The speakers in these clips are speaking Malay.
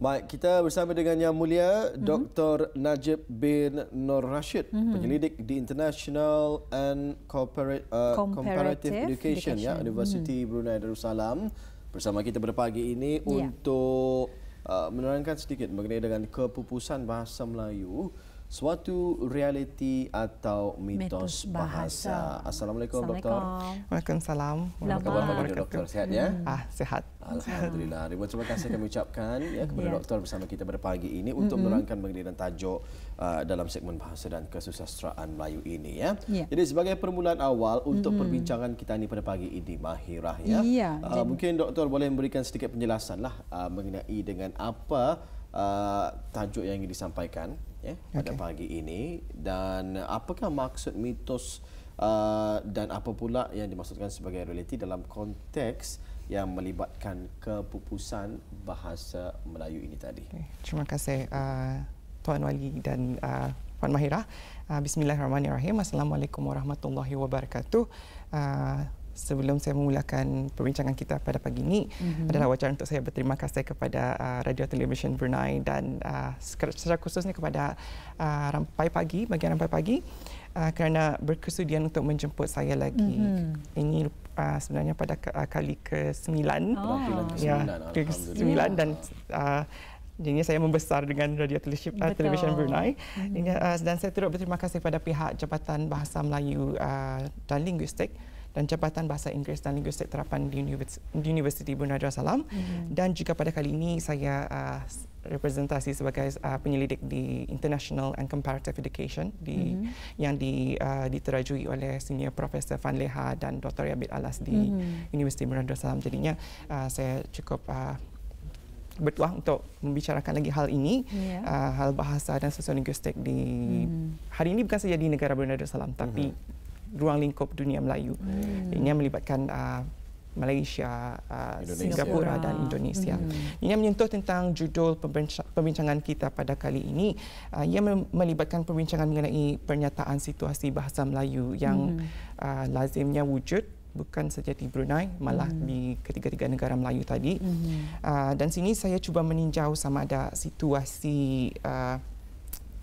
Baik, kita bersama dengan Yang Mulia Dr. Mm-hmm. Najib bin Nur Rashid, mm-hmm. penyelidik di International and Corporate, uh, Comparative, Comparative Education, ya, Education. Ya, University mm-hmm. Brunei Darussalam. Bersama kita pada pagi ini yeah. untuk uh, menerangkan sedikit mengenai dengan kepupusan bahasa Melayu suatu realiti atau mitos, mitos bahasa. bahasa. Assalamualaikum, Assalamualaikum doktor. Waalaikumsalam. Waalaikumsalam. Apa kabar doktor? Sehat ya? Hmm. Ah, sehat. Alhamdulillah. Ribuan terima kasih kami ucapkan ya kepada yeah. doktor bersama kita pada pagi ini untuk mm-hmm. menerangkan mengenai dan tajuk uh, dalam segmen bahasa dan kesusastraan Melayu ini ya. Yeah. Jadi sebagai permulaan awal untuk mm-hmm. perbincangan kita ini pada pagi ini Mahirah ya. Yeah. Uh, dan... mungkin doktor boleh memberikan sedikit penjelasanlah uh, mengenai dengan apa uh, tajuk yang ingin disampaikan ya, pada pagi ini dan apakah maksud mitos uh, dan apa pula yang dimaksudkan sebagai realiti dalam konteks yang melibatkan kepupusan bahasa Melayu ini tadi. Okay. Terima kasih uh, Tuan Wali dan uh, Puan Mahira. Uh, Bismillahirrahmanirrahim. Assalamualaikum warahmatullahi wabarakatuh. Uh, sebelum saya memulakan perbincangan kita pada pagi ini mm-hmm. adalah wajar untuk saya berterima kasih kepada uh, Radio Television Brunei dan uh, secara khususnya kepada uh, Rampai Pagi, bagian Rampai Pagi uh, kerana berkesudian untuk menjemput saya lagi. Mm-hmm. Ini uh, sebenarnya pada uh, kali ke-9. Oh. Ah. Ya, ke-9 dan uh, jadi saya membesar dengan Radio Telesip, uh, Television Brunei mm-hmm. dan saya turut berterima kasih kepada pihak Jabatan Bahasa Melayu uh, dan Linguistik dan Jabatan Bahasa Inggeris dan Linguistik Terapan di, Univers- Universiti Bunda Darussalam Salam. Mm-hmm. Dan juga pada kali ini saya uh, representasi sebagai uh, penyelidik di International and Comparative Education di mm-hmm. yang di uh, diterajui oleh senior Profesor Van Leha dan Dr. Yabid Alas di mm-hmm. Universiti Bunda Darussalam Salam. Jadinya uh, saya cukup uh, bertuah untuk membicarakan lagi hal ini yeah. uh, hal bahasa dan sosiolinguistik di mm-hmm. hari ini bukan saja di negara Brunei Darussalam tapi mm-hmm ruang lingkup dunia Melayu. Hmm. Ini melibatkan uh, Malaysia, uh, Singapura dan Indonesia. Hmm. Ini menyentuh tentang judul perbincangan kita pada kali ini. Uh, ia melibatkan perbincangan mengenai pernyataan situasi bahasa Melayu yang hmm. uh, lazimnya wujud bukan saja di Brunei, malah hmm. di ketiga-tiga negara Melayu tadi. Hmm. Uh, dan sini saya cuba meninjau sama ada situasi uh,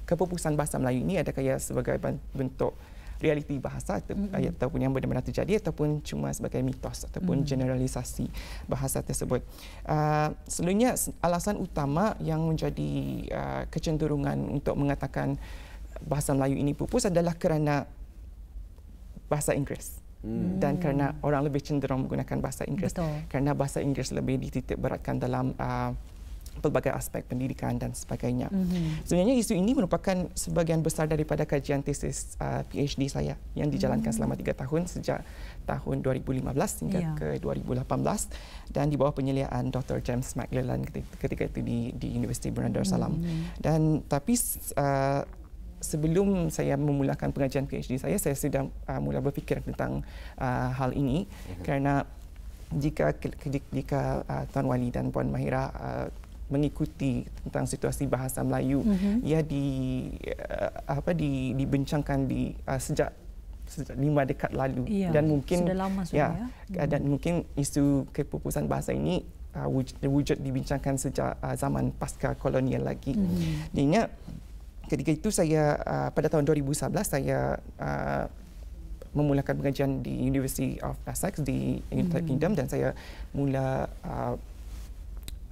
kepupusan bahasa Melayu ini adakah ia sebagai bentuk uh, realiti bahasa mhm. ataupun yang benar-benar terjadi ataupun cuma sebagai mitos ataupun mhm. generalisasi bahasa tersebut. Uh, ah, selalunya alasan utama yang menjadi uh, kecenderungan untuk mengatakan bahasa Melayu ini pupus adalah kerana bahasa Inggeris. Hmm. dan kerana orang lebih cenderung menggunakan bahasa Inggeris Betul. kerana bahasa Inggeris lebih dititik beratkan dalam uh, pelbagai aspek pendidikan dan sebagainya. Mm-hmm. Sebenarnya isu ini merupakan sebahagian besar daripada kajian tesis uh, PhD saya yang dijalankan mm-hmm. selama mhm. tiga tahun sejak tahun 2015 hingga yeah. ke 2018 dan di bawah penyeliaan Dr. James McLellan ketika, itu di, di Universiti Brunei Salam. Mm-hmm. Dan tapi uh, Sebelum saya memulakan pengajian PhD saya, saya sudah uh, mula berfikir tentang uh, hal ini mhm. kerana jika jika uh, Tuan Wali dan Puan Mahira uh, mengikuti tentang situasi bahasa Melayu mm-hmm. ia di uh, apa di dibincangkan di uh, sejak sejak lima dekad lalu ya, dan mungkin sudah lama ya, sudah ya, ya. dan mungkin isu kepupusan bahasa ini uh, wujud, wujud dibincangkan sejak uh, zaman pasca kolonial lagi. Hmm. Ini ketika itu saya uh, pada tahun 2011 saya uh, memulakan pengajian di University of Essex di United hmm. Kingdom dan saya mula uh,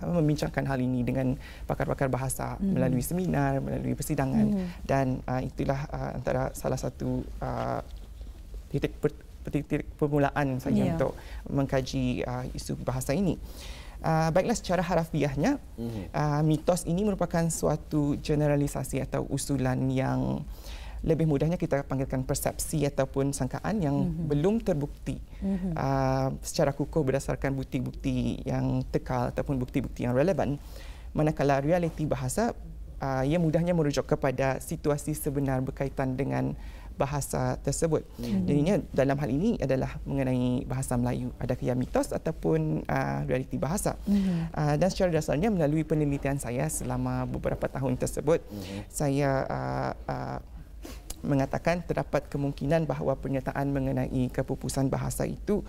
membincangkan hal ini dengan pakar-pakar bahasa mm. melalui seminar, melalui persidangan mm. dan uh, itulah uh, antara salah satu uh, titik, per, titik, permulaan saya yeah. untuk mengkaji uh, isu bahasa ini. Uh, baiklah secara harafiahnya, hmm. uh, mitos ini merupakan suatu generalisasi atau usulan yang lebih mudahnya kita panggilkan persepsi ataupun sangkaan yang mm-hmm. belum terbukti mm-hmm. uh, secara kukuh berdasarkan bukti-bukti yang tekal ataupun bukti-bukti yang relevan. Manakala realiti bahasa, uh, ia mudahnya merujuk kepada situasi sebenar berkaitan dengan bahasa tersebut. Mm-hmm. Jadinya dalam hal ini adalah mengenai bahasa Melayu. Adakah ia mitos ataupun uh, realiti bahasa? Mm-hmm. Uh, dan secara dasarnya melalui penelitian saya selama beberapa tahun tersebut, mm-hmm. saya uh, uh, mengatakan terdapat kemungkinan bahawa pernyataan mengenai kepupusan bahasa itu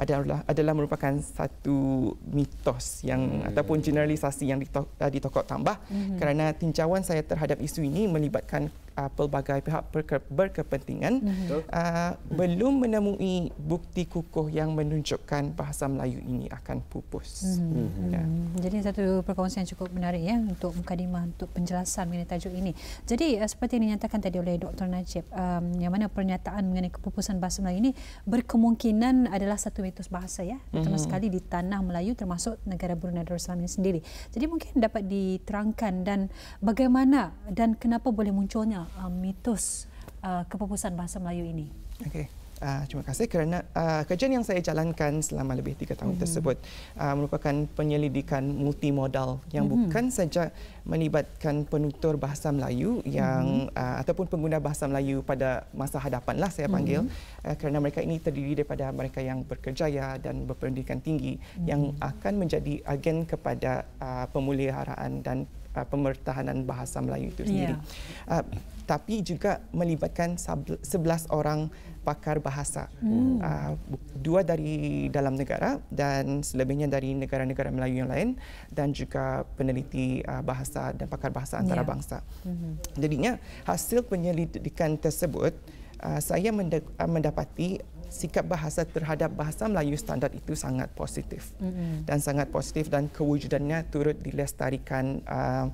adalah adalah merupakan satu mitos yang hmm. ataupun generalisasi yang ditok, ditokok tambah hmm. kerana tinjauan saya terhadap isu ini melibatkan uh, pelbagai pihak berke- berkepentingan uh-huh. uh, belum menemui bukti kukuh yang menunjukkan bahasa Melayu ini akan pupus. Uh-huh. Uh-huh. Jadi satu perkongsian cukup menarik ya untuk mukadimah untuk penjelasan mengenai tajuk ini. Jadi uh, seperti yang dinyatakan tadi oleh Dr. Najib um, yang mana pernyataan mengenai kepupusan bahasa Melayu ini berkemungkinan adalah satu mitos bahasa ya terutama uh-huh. sekali di tanah Melayu termasuk negara Brunei Darussalam ini sendiri. Jadi mungkin dapat diterangkan dan bagaimana dan kenapa boleh munculnya Uh, uh, mitos uh, kepupusan bahasa Melayu ini? Okay, Uh, terima kasih kerana uh, kajian yang saya jalankan selama lebih tiga tahun mm-hmm. tersebut uh, merupakan penyelidikan multimodal yang mm-hmm. bukan saja melibatkan penutur bahasa Melayu yang mm-hmm. uh, ataupun pengguna bahasa Melayu pada masa hadapan lah saya panggil mm-hmm. uh, kerana mereka ini terdiri daripada mereka yang berkerjaya dan berpendidikan tinggi mm-hmm. yang akan menjadi agen kepada uh, pemuliharaan dan uh, pemertahanan bahasa Melayu itu ya. sendiri. Yeah. Uh, tapi juga melibatkan 11 orang pakar bahasa. Hmm. Uh, dua dari dalam negara dan selebihnya dari negara-negara Melayu yang lain dan juga peneliti uh, bahasa dan pakar bahasa ya. antarabangsa. Yeah. Hmm. Jadinya hasil penyelidikan tersebut uh, saya uh, mendapati sikap bahasa terhadap bahasa Melayu standard itu sangat positif mm-hmm. dan sangat positif dan kewujudannya turut dilestarikan uh,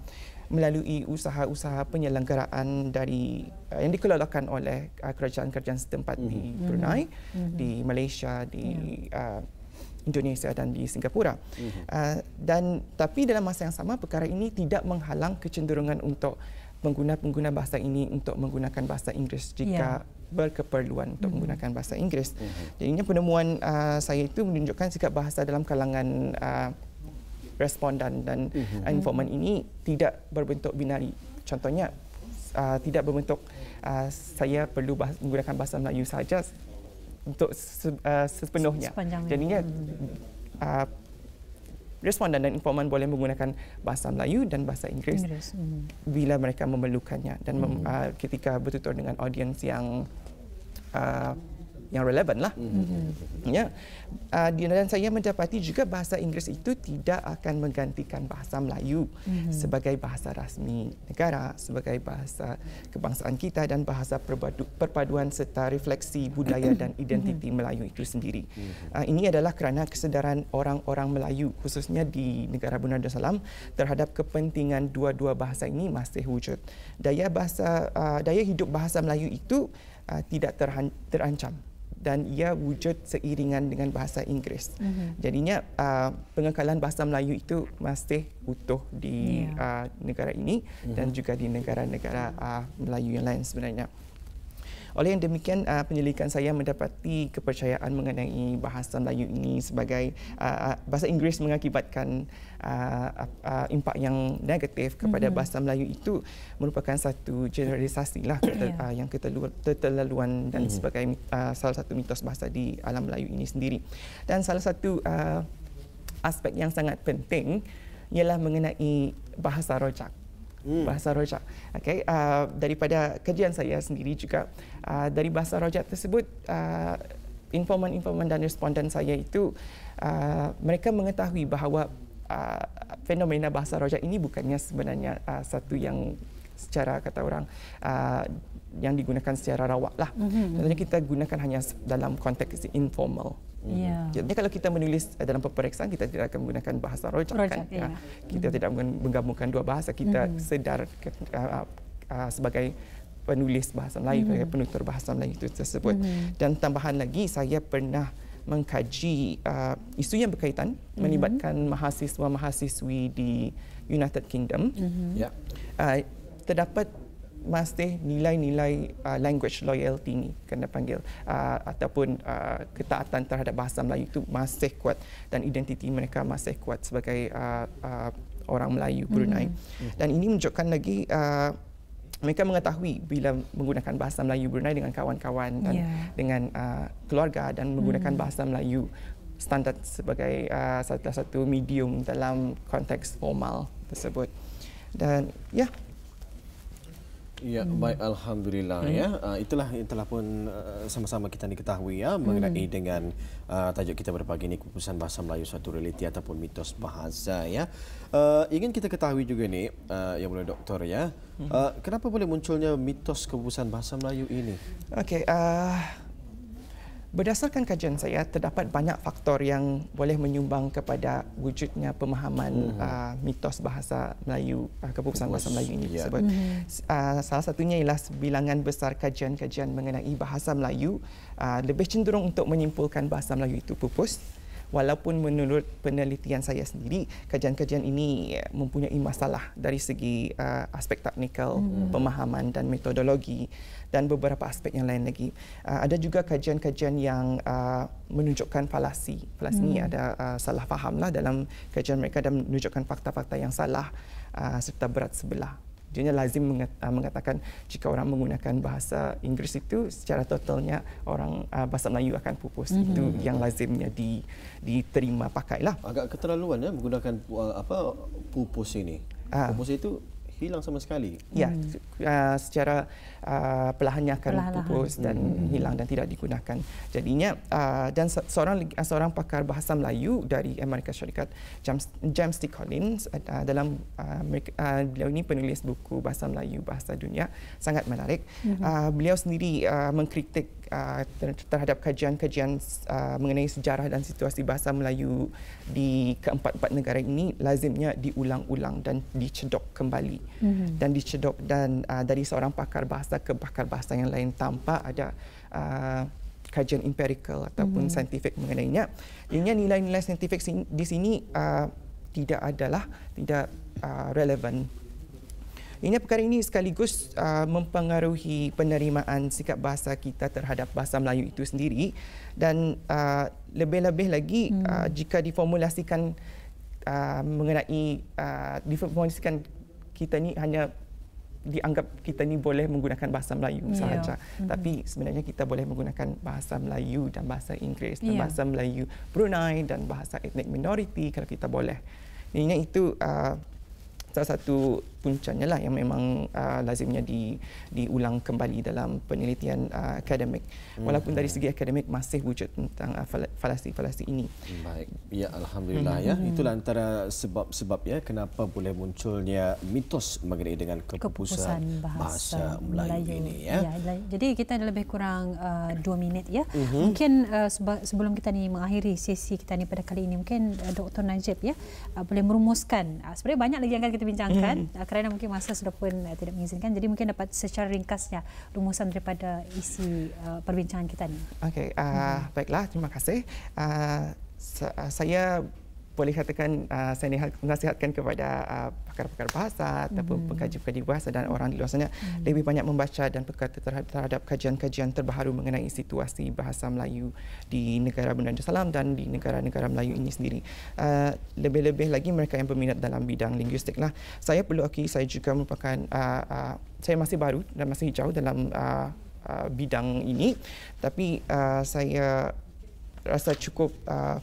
melalui usaha-usaha penyelenggaraan dari uh, yang dikelolakan oleh uh, kerajaan-kerajaan setempat mm-hmm. di Brunei, mm-hmm. di Malaysia, di yeah. uh, Indonesia dan di Singapura. Mm-hmm. Uh, dan tapi dalam masa yang sama perkara ini tidak menghalang kecenderungan untuk pengguna-pengguna bahasa ini untuk menggunakan bahasa Inggeris jika yeah. berkeperluan untuk mm-hmm. menggunakan bahasa Inggeris. Mm-hmm. Jadi penemuan uh, saya itu menunjukkan sikap bahasa dalam kalangan uh, responden dan mm-hmm. informan ini tidak berbentuk binari. Contohnya uh, tidak berbentuk uh, saya perlu bahasa, menggunakan bahasa Melayu saja untuk uh, sepenuhnya. Jadi, Jadinya uh, responden dan informan boleh menggunakan bahasa Melayu dan bahasa Inggeris, Inggeris. Mm-hmm. bila mereka memerlukannya dan mm-hmm. uh, ketika bertutur dengan audiens yang uh, yang relevan lah. Mm-hmm. Ya. Uh, dan saya mendapati juga bahasa Inggeris itu tidak akan menggantikan bahasa Melayu mm-hmm. sebagai bahasa rasmi negara, sebagai bahasa kebangsaan kita dan bahasa perpaduan serta refleksi budaya dan hmm. identiti mm-hmm. Melayu itu sendiri. Uh, ini adalah kerana kesedaran orang-orang Melayu khususnya di negara Brunei Salam, terhadap kepentingan dua-dua bahasa ini masih wujud. Daya bahasa uh, daya hidup bahasa Melayu itu uh, tidak terancam dan ia wujud seiringan dengan bahasa Inggeris. Mm-hmm. Jadinya uh, pengekalan bahasa Melayu itu masih utuh di yeah. uh, negara ini mm-hmm. dan juga di negara-negara uh, Melayu yang lain sebenarnya. Oleh yang demikian, uh, penyelidikan saya mendapati kepercayaan mengenai bahasa Melayu ini sebagai uh, bahasa Inggeris mengakibatkan uh, uh, impak yang negatif kepada mm-hmm. bahasa Melayu itu merupakan satu generalisasi lah ya. keter, yeah. uh, yang keterlaluan, terlalu dan mm-hmm. sebagai uh, salah satu mitos bahasa di alam Melayu ini sendiri. Dan salah satu uh, aspek yang sangat penting ialah mengenai bahasa rojak hmm. bahasa rojak. Okay, uh, daripada kajian saya sendiri juga uh, dari bahasa rojak tersebut, uh, informan-informan dan responden saya itu uh, mereka mengetahui bahawa uh, fenomena bahasa rojak ini bukannya sebenarnya uh, satu yang secara kata orang uh, yang digunakan secara rawak lah. Mm-hmm. kita gunakan hanya dalam konteks informal. Mhm. Yeah. Jadi ya, kalau kita menulis eh, dalam peperiksaan kita tidak akan menggunakan bahasa rojak, kan? rojak kan? Ya. Yeah. Kita mm-hmm. tidak menggabungkan dua bahasa kita mm-hmm. sedar ke, uh, uh, sebagai penulis bahasa Melayu, mm-hmm. sebagai penutur bahasa Melayu itu tersebut. Mm-hmm. Dan tambahan lagi saya pernah mengkaji uh, isu yang berkaitan mm-hmm. melibatkan mahasiswa mahasiswi di United Kingdom. Mm-hmm. Yeah. Ya. Uh, terdapat masih nilai-nilai uh, language loyalty ni kena panggil uh, ataupun uh, ketaatan terhadap bahasa Melayu itu masih kuat dan identiti mereka masih kuat sebagai uh, uh, orang Melayu Brunei mm-hmm. dan ini menunjukkan lagi uh, mereka mengetahui bila menggunakan bahasa Melayu Brunei dengan kawan-kawan dan yeah. dengan uh, keluarga dan menggunakan mm. bahasa Melayu standard sebagai uh, satu-satu medium dalam konteks formal tersebut. Dan ya, yeah, Ya, hmm. baik alhamdulillah hmm. ya. Uh, itulah yang telah pun uh, sama-sama kita diketahui ya mengenai hmm. dengan uh, tajuk kita pada ini keputusan bahasa Melayu satu realiti ataupun mitos bahasa ya. Uh, ingin kita ketahui juga ni uh, yang mulai doktor ya. Uh, kenapa boleh munculnya mitos keputusan bahasa Melayu ini? Okey, uh, Berdasarkan kajian saya, terdapat banyak faktor yang boleh menyumbang kepada wujudnya pemahaman mhm. uh, mitos bahasa Melayu, uh, keputusan bahasa Melayu ini. Ya. Sebab, mhm. uh, salah satunya ialah sebilangan besar kajian-kajian mengenai bahasa Melayu uh, lebih cenderung untuk menyimpulkan bahasa Melayu itu pupus walaupun menurut penelitian saya sendiri kajian-kajian ini eh, mempunyai masalah dari segi uh, aspek teknikal hmm. pemahaman dan metodologi dan beberapa aspek yang lain lagi uh, ada juga kajian-kajian yang uh, menunjukkan falasi falasi hmm. ini ada uh, salah fahamlah dalam kajian mereka dan menunjukkan fakta-fakta yang salah uh, serta berat sebelah dia lazim ah, mengatakan jika orang menggunakan bahasa Inggeris itu secara totalnya orang ah, bahasa Melayu akan pupus. Mm-hmm. Itu yang lazimnya di, diterima pakailah. Agak keterlaluan ya menggunakan ah, apa pupus ini. pupus itu hilang sama sekali. Ya, hmm. uh, secara uh, perlahannya akan Perlahan pupus dan hmm. hilang dan tidak digunakan. Jadinya uh, dan seorang uh, seorang pakar bahasa Melayu dari Amerika Syarikat James, James T. Collins uh, uh dalam uh, uh, beliau ini penulis buku bahasa Melayu bahasa dunia sangat menarik. Hmm. Uh, beliau sendiri uh, mengkritik uh, terhadap kajian-kajian uh, mengenai sejarah dan situasi bahasa Melayu di keempat-empat negara ini lazimnya diulang-ulang dan dicedok kembali mm-hmm. dan dicedok dan uh, dari seorang pakar bahasa ke pakar bahasa yang lain tanpa ada uh, kajian empirical ataupun mm-hmm. saintifik mengenainya. Ianya nilai-nilai saintifik di sini uh, tidak adalah tidak uh, relevan ini perkara ini sekaligus uh, mempengaruhi penerimaan sikap bahasa kita terhadap bahasa Melayu itu sendiri dan uh, lebih-lebih lagi hmm. uh, jika diformulasikan uh, mengenai uh, diformulasikan kita ni hanya dianggap kita ni boleh menggunakan bahasa Melayu ya. sahaja mm-hmm. tapi sebenarnya kita boleh menggunakan bahasa Melayu dan bahasa Inggeris dan yeah. bahasa Melayu Brunei dan bahasa etnik minoriti kalau kita boleh. Ini itu uh, salah satu puncanya lah yang memang uh, lazimnya di diulang kembali dalam penelitian uh, akademik hmm. walaupun dari segi akademik masih wujud tentang uh, ah, falasi-falasi ini baik ya alhamdulillah ya hmm. itulah antara sebab-sebab ya kenapa boleh munculnya mitos mengenai dengan kepupusan bahasa, bahasa Melayu, Melayu ini ya. ya jadi kita ada lebih kurang uh, dua minit ya uh-huh. mungkin uh, sebelum kita ni mengakhiri sesi kita ni pada kali ini mungkin uh, Dr Najib ya uh, boleh merumuskan uh, sebenarnya banyak lagi yang akan kita dibincangkan mm-hmm. kerana mungkin masa sudah pun uh, tidak mengizinkan jadi mungkin dapat secara ringkasnya rumusan daripada isi uh, perbincangan kita ini. Okey, uh, mm-hmm. baiklah terima kasih. uh, saya boleh katakan uh, saya nasihatkan kepada uh, pakar-pakar bahasa mm-hmm. ataupun hmm. pengkaji-pengkaji bahasa dan orang di luar sana mm-hmm. lebih banyak membaca dan berkata terhadap, terhadap kajian-kajian terbaru mengenai situasi bahasa Melayu di negara Brunei Darussalam dan di negara-negara Melayu ini sendiri. Uh, lebih-lebih lagi mereka yang berminat dalam bidang linguistik lah. Saya perlu akui saya juga merupakan uh, uh, saya masih baru dan masih jauh dalam uh, uh, bidang ini tapi uh, saya rasa cukup uh,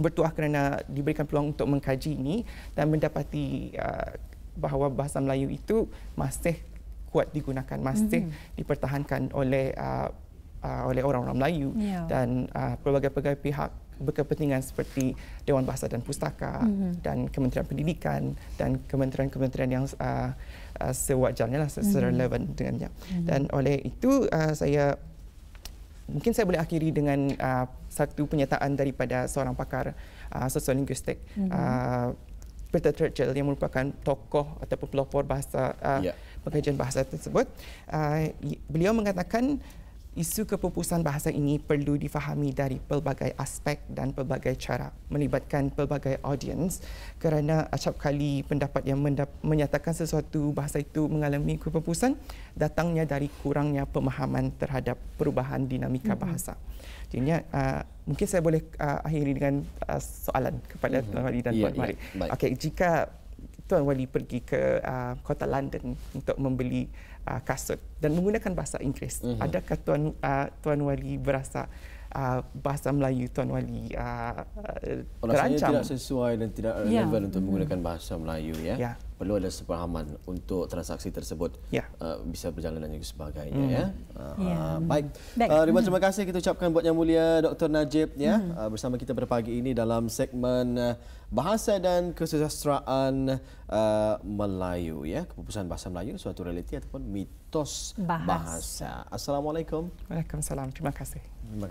bertuah kerana diberikan peluang untuk mengkaji ini dan mendapati uh, bahawa bahasa Melayu itu masih kuat digunakan, masih mm-hmm. dipertahankan oleh uh, uh, oleh orang-orang Melayu yeah. dan pelbagai-pelbagai pihak berkepentingan seperti Dewan Bahasa dan Pustaka mm-hmm. dan Kementerian Pendidikan dan kementerian-kementerian yang uh, uh, sewajarnya lah, mm-hmm. relevan dengannya. Mm-hmm. Dan oleh itu uh, saya mungkin saya boleh akhiri dengan uh, satu pernyataan daripada seorang pakar uh, sosiolinguistik mm-hmm. uh, Peter Churchill yang merupakan tokoh atau pelopor bahasa uh, yeah. pengajian bahasa tersebut uh, beliau mengatakan isu kepupusan bahasa ini perlu difahami dari pelbagai aspek dan pelbagai cara melibatkan pelbagai audiens kerana acap kali pendapat yang menyatakan sesuatu bahasa itu mengalami kepupusan datangnya dari kurangnya pemahaman terhadap perubahan dinamika bahasa. Jadi uh, mungkin saya boleh uh, akhiri dengan uh, soalan kepada mm-hmm. Tuan Wali dan yeah, Mari. Yeah, Okey, jika Tuan Wali pergi ke uh, kota London untuk membeli uh, kasut dan menggunakan bahasa Inggeris. Uh-huh. Adakah tuan uh, tuan wali berasa uh, bahasa Melayu tuan wali uh, uh terancam? Rasanya tidak sesuai dan tidak relevan yeah. untuk menggunakan bahasa Melayu ya. Yeah perlu ada sepahaman untuk transaksi tersebut yeah. uh, bisa berjalan dan juga sebagainya mm. ya. Uh, ya. yeah. Ah, baik. Uh, ribuan terima kasih kita ucapkan buat yang mulia Dr Najib ya mm. uh, bersama kita pada pagi ini dalam segmen uh, Bahasa dan Kesejahteraan uh, Melayu ya, Kepupusan Bahasa Melayu suatu realiti ataupun mitos bahasa. bahasa. Assalamualaikum. Waalaikumsalam. Terima kasih. Terima kasih.